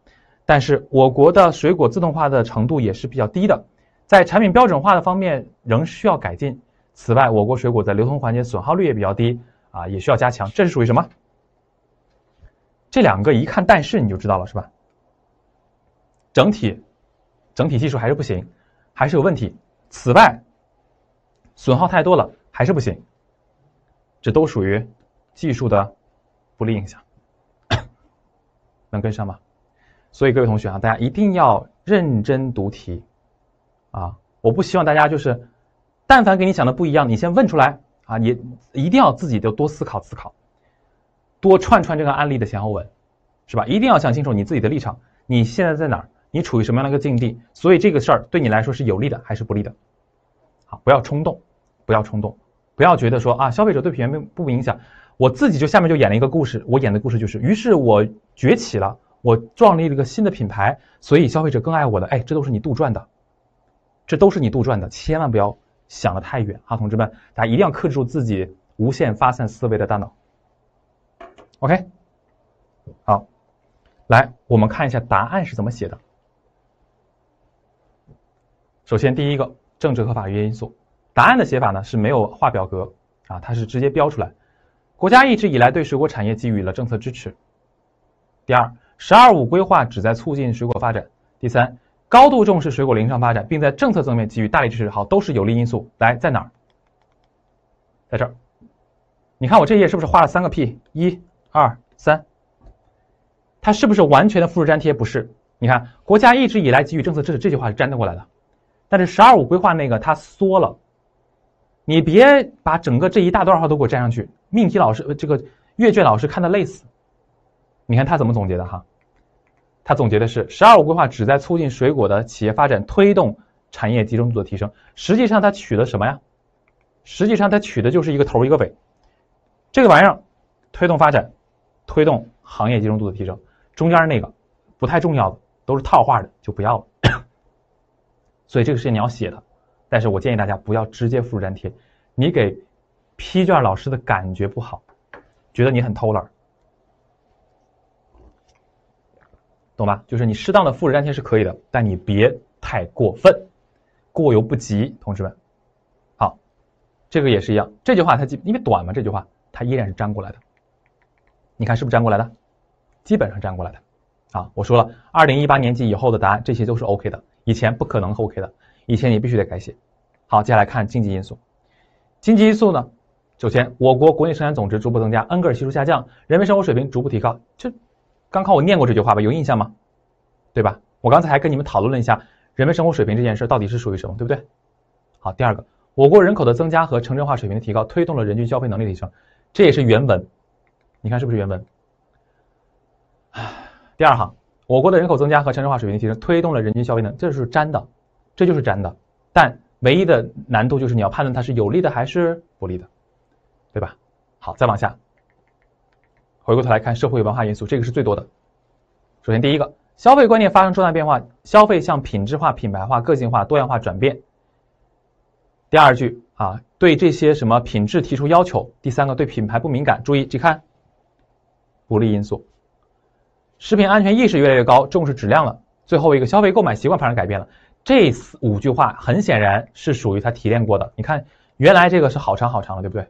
但是我国的水果自动化的程度也是比较低的，在产品标准化的方面仍需要改进。此外，我国水果在流通环节损耗率也比较低。啊，也需要加强，这是属于什么？这两个一看，但是你就知道了，是吧？整体，整体技术还是不行，还是有问题。此外，损耗太多了，还是不行。这都属于技术的不利影响。能跟上吗？所以各位同学啊，大家一定要认真读题啊！我不希望大家就是，但凡给你讲的不一样，你先问出来。啊，你一定要自己就多思考思考，多串串这个案例的前后文，是吧？一定要想清楚你自己的立场，你现在在哪儿，你处于什么样的一个境地，所以这个事儿对你来说是有利的还是不利的？好，不要冲动，不要冲动，不要觉得说啊，消费者对品牌不不影响，我自己就下面就演了一个故事，我演的故事就是，于是我崛起了，我创立了一个新的品牌，所以消费者更爱我的，哎，这都是你杜撰的，这都是你杜撰的，千万不要。想的太远啊，同志们，大家一定要克制住自己无限发散思维的大脑。OK，好，来，我们看一下答案是怎么写的。首先，第一个，政治和法律因素，答案的写法呢是没有画表格啊，它是直接标出来。国家一直以来对水果产业给予了政策支持。第二，十二五规划旨在促进水果发展。第三。高度重视水果林上发展，并在政策层面给予大力支持，好，都是有利因素。来，在哪儿？在这儿。你看我这页是不是画了三个 P？一、二、三。它是不是完全的复制粘贴？不是。你看，国家一直以来给予政策支持，这句话是粘得过来的。但是“十二五”规划那个它缩了。你别把整个这一大段话都给我粘上去，命题老师这个阅卷老师看的累死。你看他怎么总结的哈？他总结的是“十二五”规划旨在促进水果的企业发展，推动产业集中度的提升。实际上，它取的什么呀？实际上，它取的就是一个头一个尾。这个玩意儿推动发展，推动行业集中度的提升。中间那个不太重要的，都是套话的，就不要了。所以这个事情你要写的，但是我建议大家不要直接复制粘贴，你给批卷老师的感觉不好，觉得你很偷懒。懂吧？就是你适当的复制粘贴是可以的，但你别太过分，过犹不及，同志们。好，这个也是一样。这句话它因为短嘛，这句话它依然是粘过来的。你看是不是粘过来的？基本上粘过来的。啊，我说了，二零一八年级以后的答案这些都是 OK 的，以前不可能 OK 的，以前你必须得改写。好，接下来看经济因素。经济因素呢，首先我国国内生产总值逐步增加，恩格尔系数下降，人民生活水平逐步提高，就。刚刚我念过这句话吧，有印象吗？对吧？我刚才还跟你们讨论了一下人们生活水平这件事到底是属于什么，对不对？好，第二个，我国人口的增加和城镇化水平的提高推动了人均消费能力的提升，这也是原文，你看是不是原文？第二行，我国的人口增加和城镇化水平的提升推动了人均消费能，这是粘的，这就是粘的。但唯一的难度就是你要判断它是有利的还是不利的，对吧？好，再往下。回过头来看社会文化因素，这个是最多的。首先，第一个，消费观念发生重大变化，消费向品质化、品牌化、个性化、多样化转变。第二句啊，对这些什么品质提出要求。第三个，对品牌不敏感。注意，你看，不利因素，食品安全意识越来越高，重视质量了。最后一个，消费购买习惯发生改变了。这四五句话很显然是属于他提炼过的。你看，原来这个是好长好长的，对不对？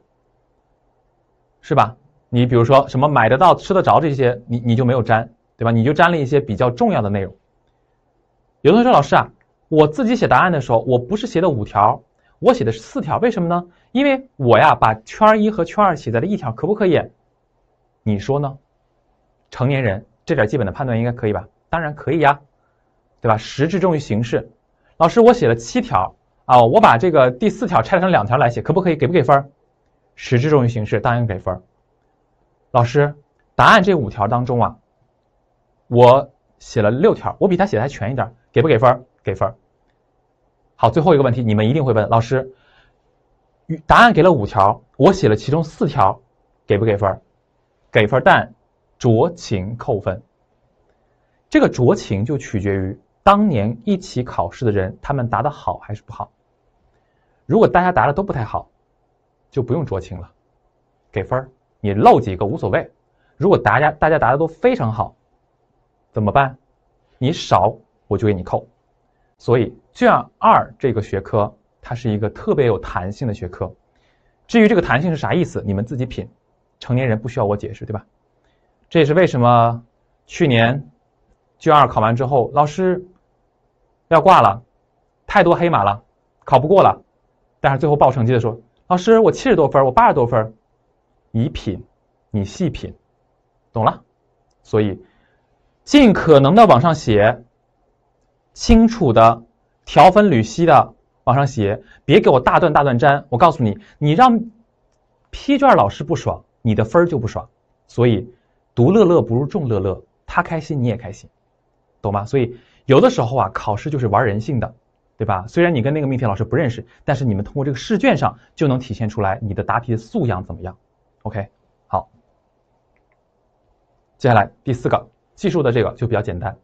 是吧？你比如说什么买得到吃得着这些，你你就没有粘，对吧？你就粘了一些比较重要的内容。有同学说老师啊，我自己写答案的时候，我不是写的五条，我写的是四条，为什么呢？因为我呀把圈一和圈二写在了一条，可不可以？你说呢？成年人这点基本的判断应该可以吧？当然可以呀，对吧？实质重于形式。老师我写了七条啊，我把这个第四条拆成两条来写，可不可以？给不给分？实质重于形式，当然给分。老师，答案这五条当中啊，我写了六条，我比他写的还全一点，给不给分？给分。好，最后一个问题，你们一定会问老师，答案给了五条，我写了其中四条，给不给分？给分，但酌情扣分。这个酌情就取决于当年一起考试的人，他们答的好还是不好。如果大家答的都不太好，就不用酌情了，给分儿。你漏几个无所谓，如果大家大家答的都非常好，怎么办？你少我就给你扣。所以卷二这个学科它是一个特别有弹性的学科。至于这个弹性是啥意思，你们自己品。成年人不需要我解释，对吧？这也是为什么去年卷二考完之后，老师要挂了，太多黑马了，考不过了。但是最后报成绩的时候，老师我七十多分，我八十多分。你品，你细品，懂了。所以尽可能的往上写，清楚的条分缕析的往上写，别给我大段大段粘。我告诉你，你让批卷老师不爽，你的分就不爽。所以独乐乐不如众乐乐，他开心你也开心，懂吗？所以有的时候啊，考试就是玩人性的，对吧？虽然你跟那个命题老师不认识，但是你们通过这个试卷上就能体现出来你的答题的素养怎么样。OK，好，接下来第四个计数的这个就比较简单，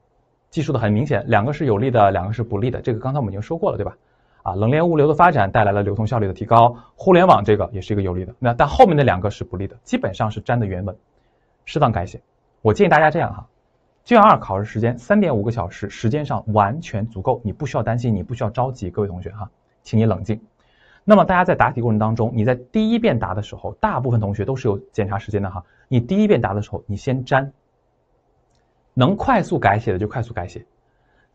计数的很明显，两个是有利的，两个是不利的。这个刚才我们已经说过了，对吧？啊，冷链物流的发展带来了流通效率的提高，互联网这个也是一个有利的。那但后面那两个是不利的，基本上是粘的原文，适当改写。我建议大家这样哈，卷二考试时间三点五个小时，时间上完全足够，你不需要担心，你不需要着急，各位同学哈，请你冷静。那么大家在答题过程当中，你在第一遍答的时候，大部分同学都是有检查时间的哈。你第一遍答的时候，你先粘，能快速改写的就快速改写。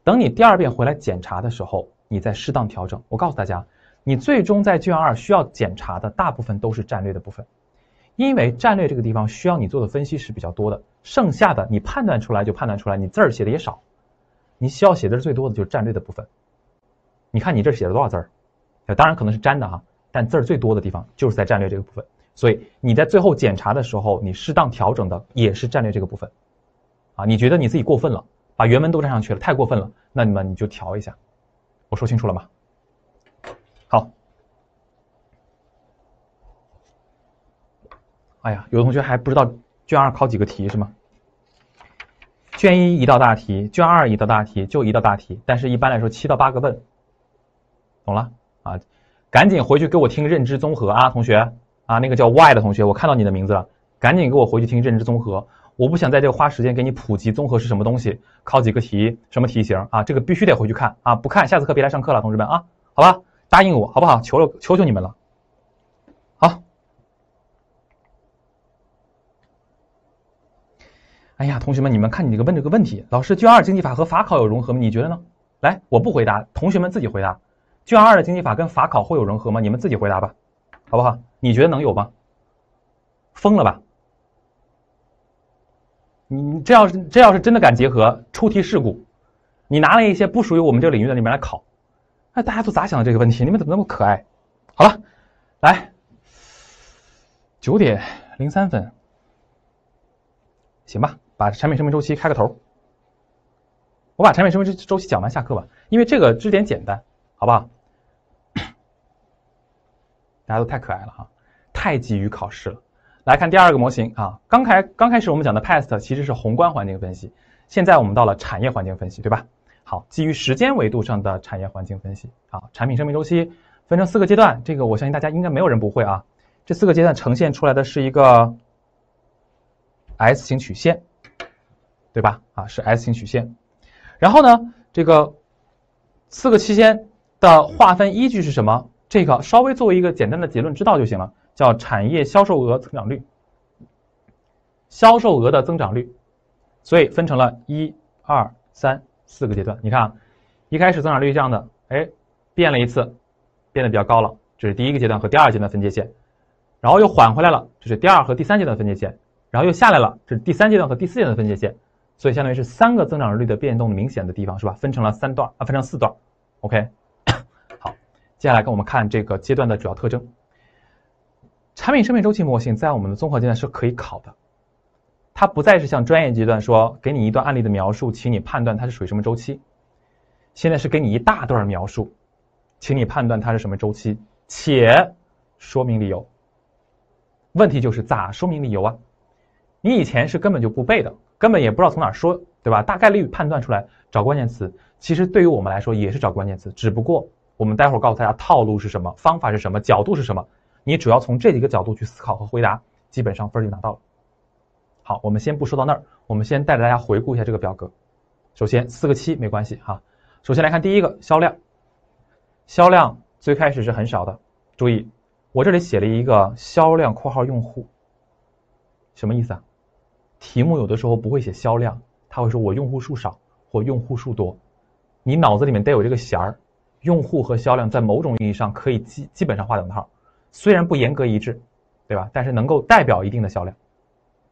等你第二遍回来检查的时候，你再适当调整。我告诉大家，你最终在卷二需要检查的大部分都是战略的部分，因为战略这个地方需要你做的分析是比较多的。剩下的你判断出来就判断出来，你字儿写的也少，你需要写的最多的就是战略的部分。你看你这写了多少字儿？当然可能是粘的哈，但字儿最多的地方就是在战略这个部分，所以你在最后检查的时候，你适当调整的也是战略这个部分，啊，你觉得你自己过分了，把原文都粘上去了，太过分了，那你们你就调一下，我说清楚了吗？好，哎呀，有的同学还不知道卷二考几个题是吗？卷一一道大题，卷二一道大题，就一道大题，但是一般来说七到八个问，懂了？啊，赶紧回去给我听认知综合啊，同学啊，那个叫 Y 的同学，我看到你的名字了，赶紧给我回去听认知综合。我不想在这个花时间给你普及综合是什么东西，考几个题，什么题型啊，这个必须得回去看啊，不看下次课别来上课了，同志们啊，好吧，答应我好不好？求了，求求你们了。好。哎呀，同学们，你们看你这个问这个问题，老师，卷二经济法和法考有融合吗？你觉得呢？来，我不回答，同学们自己回答。卷二的经济法跟法考会有融合吗？你们自己回答吧，好不好？你觉得能有吗？疯了吧！你这要是这要是真的敢结合出题事故，你拿了一些不属于我们这个领域的里面来考，那大家都咋想的这个问题？你们怎么那么可爱？好了，来，九点零三分，行吧，把产品生命周期开个头，我把产品生命周期讲完下课吧，因为这个知识点简单，好不好？大家都太可爱了哈，太急于考试了。来看第二个模型啊，刚开刚开始我们讲的 PAST 其实是宏观环境分析，现在我们到了产业环境分析，对吧？好，基于时间维度上的产业环境分析啊，产品生命周期分成四个阶段，这个我相信大家应该没有人不会啊。这四个阶段呈现出来的是一个 S 型曲线，对吧？啊，是 S 型曲线。然后呢，这个四个期间的划分依据是什么？这个稍微作为一个简单的结论知道就行了，叫产业销售额增长率，销售额的增长率，所以分成了一、二、三四个阶段。你看，一开始增长率这样的，哎，变了一次，变得比较高了，这是第一个阶段和第二阶段分界线，然后又缓回来了，这是第二和第三阶段分界线，然后又下来了，这是第三阶段和第四阶段分界线。所以相当于是三个增长率的变动明显的地方，是吧？分成了三段啊，分成四段，OK。接下来跟我们看这个阶段的主要特征。产品生命周期模型在我们的综合阶段是可以考的，它不再是像专业阶段说给你一段案例的描述，请你判断它是属于什么周期。现在是给你一大段描述，请你判断它是什么周期，且说明理由。问题就是咋说明理由啊？你以前是根本就不背的，根本也不知道从哪说，对吧？大概率判断出来找关键词，其实对于我们来说也是找关键词，只不过。我们待会儿告诉大家套路是什么，方法是什么，角度是什么。你主要从这几个角度去思考和回答，基本上分就拿到了。好，我们先不说到那儿，我们先带着大家回顾一下这个表格。首先，四个七没关系哈。首先来看第一个销量，销量最开始是很少的。注意，我这里写了一个销量（括号用户），什么意思啊？题目有的时候不会写销量，他会说我用户数少或用户数多，你脑子里面得有这个弦儿。用户和销量在某种意义上可以基基本上画等号，虽然不严格一致，对吧？但是能够代表一定的销量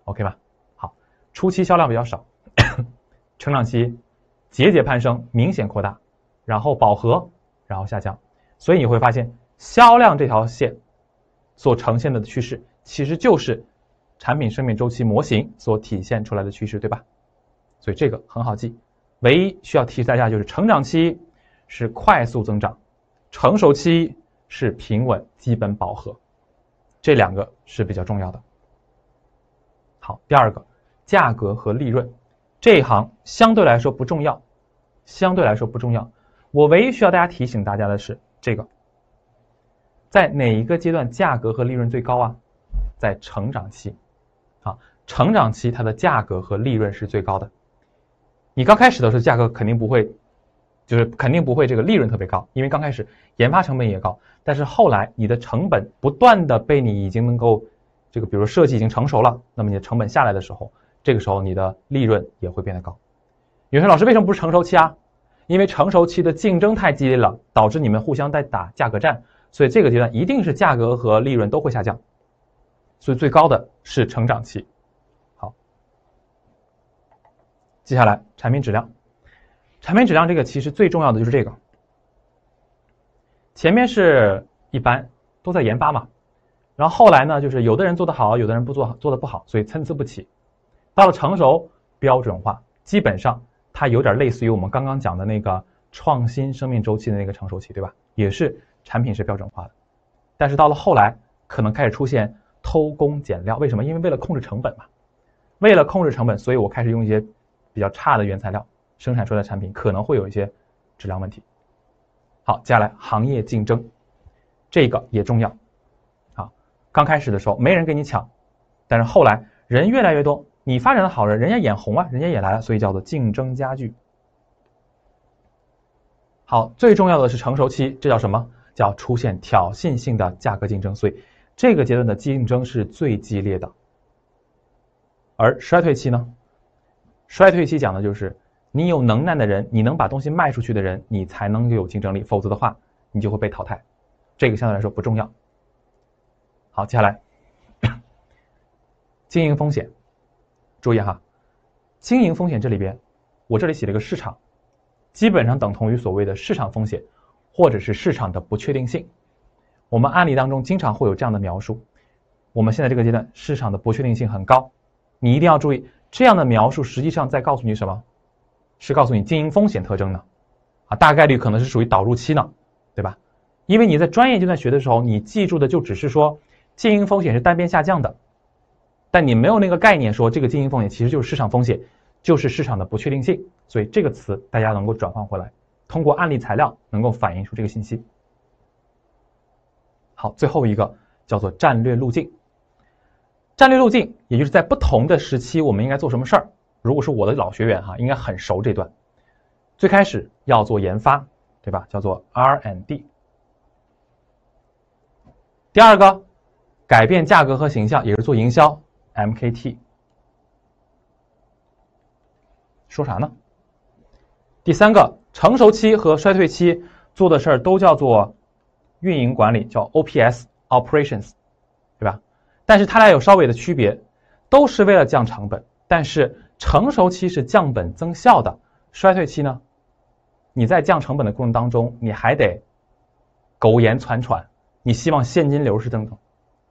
，OK 吧？好，初期销量比较少，成长期节节攀升，明显扩大，然后饱和，然后下降。所以你会发现，销量这条线所呈现的趋势，其实就是产品生命周期模型所体现出来的趋势，对吧？所以这个很好记，唯一需要提示大家就是成长期。是快速增长，成熟期是平稳基本饱和，这两个是比较重要的。好，第二个价格和利润这一行相对来说不重要，相对来说不重要。我唯一需要大家提醒大家的是，这个在哪一个阶段价格和利润最高啊？在成长期啊，成长期它的价格和利润是最高的。你刚开始的时候价格肯定不会。就是肯定不会，这个利润特别高，因为刚开始研发成本也高，但是后来你的成本不断的被你已经能够，这个比如设计已经成熟了，那么你的成本下来的时候，这个时候你的利润也会变得高。有些老师为什么不是成熟期啊？因为成熟期的竞争太激烈了，导致你们互相在打价格战，所以这个阶段一定是价格和利润都会下降，所以最高的是成长期。好，接下来产品质量。产品质量这个其实最重要的就是这个，前面是一般都在研发嘛，然后后来呢，就是有的人做得好，有的人不做，做的不好，所以参差不齐。到了成熟标准化，基本上它有点类似于我们刚刚讲的那个创新生命周期的那个成熟期，对吧？也是产品是标准化的，但是到了后来，可能开始出现偷工减料。为什么？因为为了控制成本嘛，为了控制成本，所以我开始用一些比较差的原材料。生产出来的产品可能会有一些质量问题。好，接下来行业竞争，这个也重要。好，刚开始的时候没人跟你抢，但是后来人越来越多，你发展的好了，人家眼红啊，人家也来了，所以叫做竞争加剧。好，最重要的是成熟期，这叫什么叫出现挑衅性的价格竞争？所以这个阶段的竞争是最激烈的。而衰退期呢，衰退期讲的就是。你有能耐的人，你能把东西卖出去的人，你才能有竞争力。否则的话，你就会被淘汰。这个相对来说不重要。好，接下来，经营风险，注意哈，经营风险这里边，我这里写了一个市场，基本上等同于所谓的市场风险或者是市场的不确定性。我们案例当中经常会有这样的描述。我们现在这个阶段，市场的不确定性很高，你一定要注意这样的描述，实际上在告诉你什么？是告诉你经营风险特征呢？啊，大概率可能是属于导入期呢，对吧？因为你在专业阶段学的时候，你记住的就只是说经营风险是单边下降的，但你没有那个概念说这个经营风险其实就是市场风险，就是市场的不确定性。所以这个词大家能够转换回来，通过案例材料能够反映出这个信息。好，最后一个叫做战略路径，战略路径也就是在不同的时期我们应该做什么事儿。如果是我的老学员哈，应该很熟这段。最开始要做研发，对吧？叫做 R&D。第二个，改变价格和形象也是做营销，MKT。说啥呢？第三个，成熟期和衰退期做的事儿都叫做运营管理，叫 OPS（Operations），对吧？但是它俩有稍微的区别，都是为了降成本，但是。成熟期是降本增效的，衰退期呢？你在降成本的过程当中，你还得苟延残喘。你希望现金流是正的，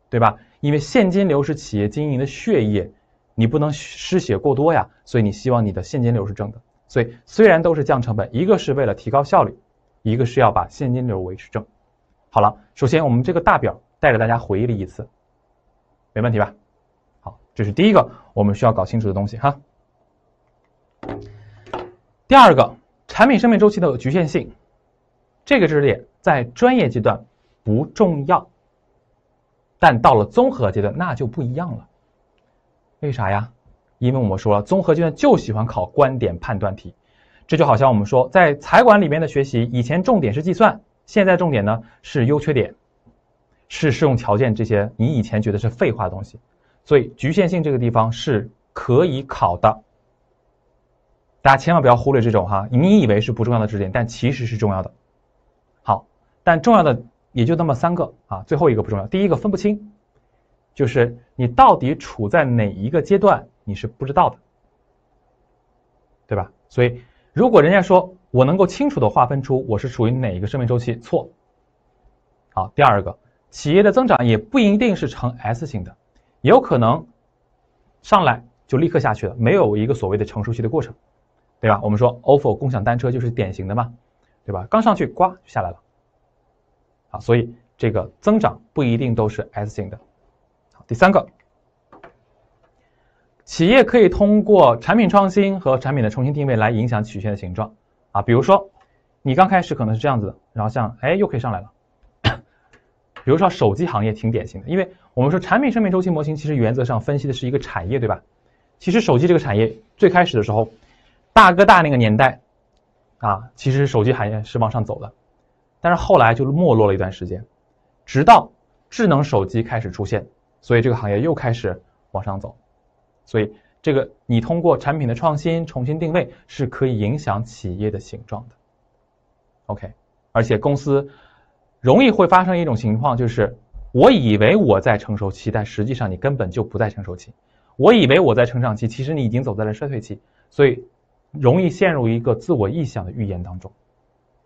对吧？因为现金流是企业经营的血液，你不能失血过多呀。所以你希望你的现金流是正的。所以虽然都是降成本，一个是为了提高效率，一个是要把现金流维持正。好了，首先我们这个大表带着大家回忆了一次，没问题吧？好，这是第一个我们需要搞清楚的东西哈。第二个产品生命周期的局限性，这个知识点在专业阶段不重要，但到了综合阶段那就不一样了。为啥呀？因为我们说了，综合阶段就喜欢考观点判断题。这就好像我们说，在财管里面的学习，以前重点是计算，现在重点呢是优缺点，是适用条件这些。你以前觉得是废话的东西，所以局限性这个地方是可以考的。大家千万不要忽略这种哈，你以为是不重要的知识点，但其实是重要的。好，但重要的也就那么三个啊，最后一个不重要，第一个分不清，就是你到底处在哪一个阶段，你是不知道的，对吧？所以，如果人家说我能够清楚的划分出我是属于哪一个生命周期，错。好，第二个，企业的增长也不一定是呈 S 型的，也有可能上来就立刻下去了，没有一个所谓的成熟期的过程。对吧？我们说 ofo 共享单车就是典型的嘛，对吧？刚上去呱就下来了，啊，所以这个增长不一定都是 S 型的。好，第三个，企业可以通过产品创新和产品的重新定位来影响曲线的形状啊。比如说，你刚开始可能是这样子的，然后像哎又可以上来了。比如说手机行业挺典型的，因为我们说产品生命周期模型其实原则上分析的是一个产业，对吧？其实手机这个产业最开始的时候。大哥大那个年代，啊，其实手机行业是往上走的，但是后来就没落了一段时间，直到智能手机开始出现，所以这个行业又开始往上走。所以，这个你通过产品的创新重新定位是可以影响企业的形状的。OK，而且公司容易会发生一种情况，就是我以为我在成熟期，但实际上你根本就不在成熟期；我以为我在成长期，其实你已经走在了衰退期。所以。容易陷入一个自我臆想的预言当中。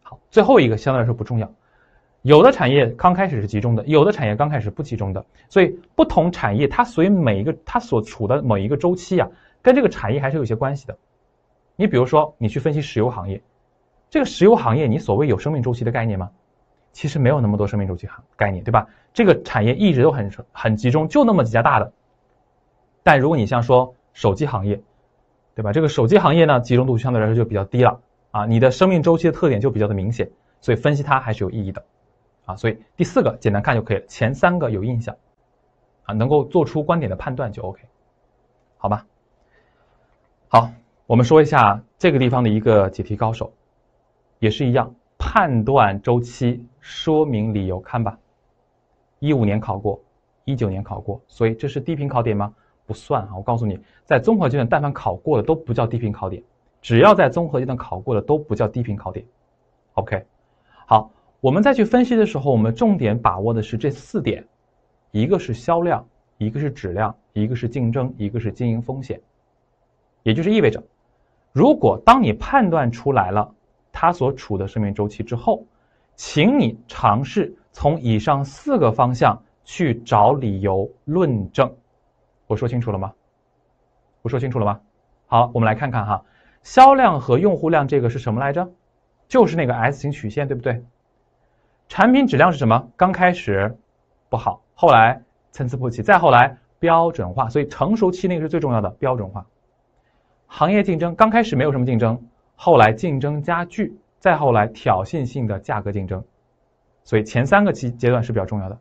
好，最后一个相对来说不重要。有的产业刚开始是集中的，有的产业刚开始不集中的，所以不同产业它随每一个它所处的某一个周期啊，跟这个产业还是有些关系的。你比如说，你去分析石油行业，这个石油行业你所谓有生命周期的概念吗？其实没有那么多生命周期概念，对吧？这个产业一直都很很集中，就那么几家大的。但如果你像说手机行业，对吧？这个手机行业呢，集中度相对来说就比较低了啊，你的生命周期的特点就比较的明显，所以分析它还是有意义的，啊，所以第四个简单看就可以了，前三个有印象，啊，能够做出观点的判断就 OK，好吧？好，我们说一下这个地方的一个解题高手，也是一样，判断周期，说明理由，看吧，一五年考过，一九年考过，所以这是低频考点吗？不算啊！我告诉你，在综合阶段，但凡考过的都不叫低频考点。只要在综合阶段考过的都不叫低频考点。OK，好，我们再去分析的时候，我们重点把握的是这四点：一个是销量，一个是质量，一个是竞争，一个是经营风险。也就是意味着，如果当你判断出来了它所处的生命周期之后，请你尝试从以上四个方向去找理由论证。我说清楚了吗？我说清楚了吗？好，我们来看看哈，销量和用户量这个是什么来着？就是那个 S 型曲线，对不对？产品质量是什么？刚开始不好，后来参差不齐，再后来标准化。所以成熟期那个是最重要的，标准化。行业竞争刚开始没有什么竞争，后来竞争加剧，再后来挑衅性的价格竞争。所以前三个期阶段是比较重要的，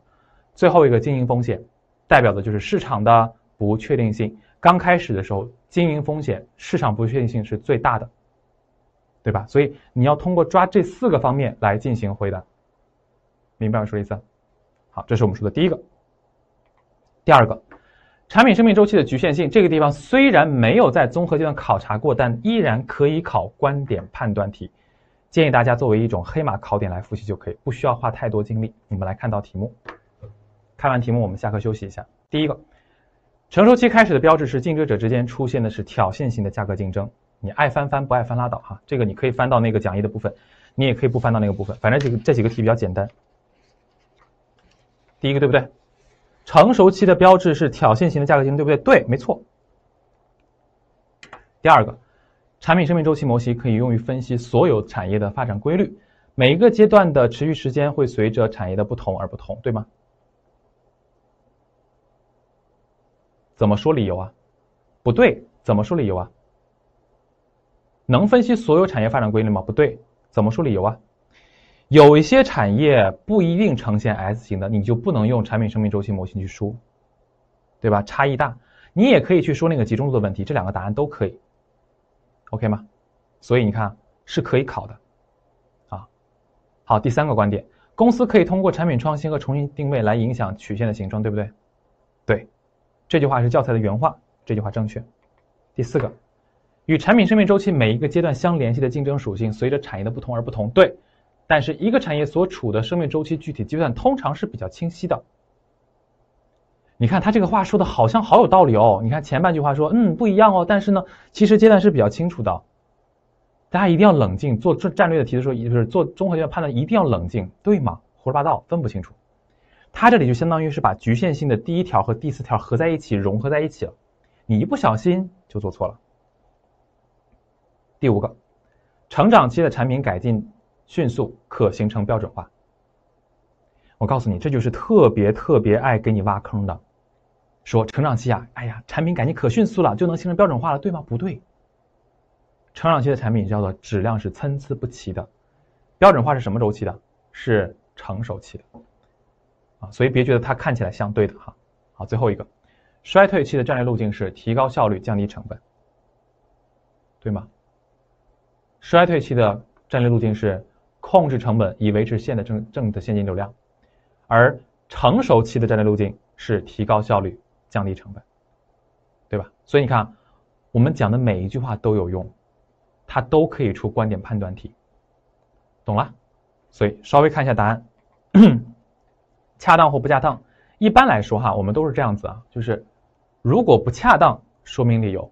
最后一个经营风险代表的就是市场的。不确定性刚开始的时候，经营风险、市场不确定性是最大的，对吧？所以你要通过抓这四个方面来进行回答，明白我说意思？好，这是我们说的第一个。第二个，产品生命周期的局限性，这个地方虽然没有在综合阶段考察过，但依然可以考观点判断题，建议大家作为一种黑马考点来复习就可以，不需要花太多精力。我们来看道题目，看完题目，我们下课休息一下。第一个。成熟期开始的标志是竞争者之间出现的是挑衅性的价格竞争，你爱翻翻不爱翻拉倒哈，这个你可以翻到那个讲义的部分，你也可以不翻到那个部分，反正几个这几个题比较简单。第一个对不对？成熟期的标志是挑衅型的价格竞争，对不对？对，没错。第二个，产品生命周期模型可以用于分析所有产业的发展规律，每一个阶段的持续时间会随着产业的不同而不同，对吗？怎么说理由啊？不对，怎么说理由啊？能分析所有产业发展规律吗？不对，怎么说理由啊？有一些产业不一定呈现 S 型的，你就不能用产品生命周期模型去说，对吧？差异大，你也可以去说那个集中度的问题，这两个答案都可以，OK 吗？所以你看是可以考的，啊，好，第三个观点，公司可以通过产品创新和重新定位来影响曲线的形状，对不对？对。这句话是教材的原话，这句话正确。第四个，与产品生命周期每一个阶段相联系的竞争属性，随着产业的不同而不同。对，但是一个产业所处的生命周期具体阶段，通常是比较清晰的。你看他这个话说的好像好有道理哦。你看前半句话说，嗯，不一样哦，但是呢，其实阶段是比较清楚的。大家一定要冷静，做战战略的题的时候，也就是做综合性的判断，一定要冷静，对吗？胡说八道，分不清楚。它这里就相当于是把局限性的第一条和第四条合在一起，融合在一起了。你一不小心就做错了。第五个，成长期的产品改进迅速，可形成标准化。我告诉你，这就是特别特别爱给你挖坑的。说成长期啊，哎呀，产品改进可迅速了，就能形成标准化了，对吗？不对。成长期的产品叫做质量是参差不齐的，标准化是什么周期的？是成熟期的。啊，所以别觉得它看起来相对的哈。好，最后一个，衰退期的战略路径是提高效率、降低成本，对吗？衰退期的战略路径是控制成本以维持现在正正的现金流量，而成熟期的战略路径是提高效率、降低成本，对吧？所以你看，我们讲的每一句话都有用，它都可以出观点判断题，懂了？所以稍微看一下答案。恰当或不恰当，一般来说哈，我们都是这样子啊，就是如果不恰当，说明理由，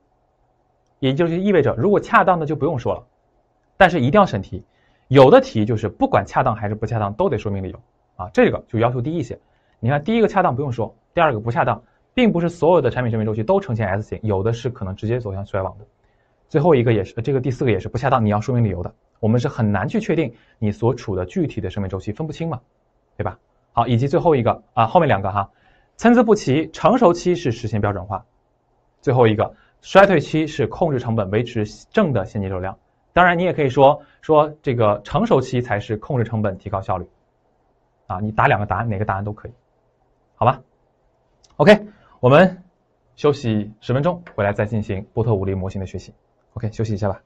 也就是意味着如果恰当的就不用说了，但是一定要审题，有的题就是不管恰当还是不恰当都得说明理由啊，这个就要求低一些。你看第一个恰当不用说，第二个不恰当，并不是所有的产品生命周期都呈现 S 型，有的是可能直接走向衰亡的。最后一个也是，这个第四个也是不恰当，你要说明理由的，我们是很难去确定你所处的具体的生命周期分不清嘛，对吧？好，以及最后一个啊，后面两个哈，参差不齐。成熟期是实现标准化，最后一个衰退期是控制成本，维持正的现金流量。当然，你也可以说说这个成熟期才是控制成本，提高效率。啊，你答两个答案，哪个答案都可以，好吧？OK，我们休息十分钟，回来再进行波特五力模型的学习。OK，休息一下吧。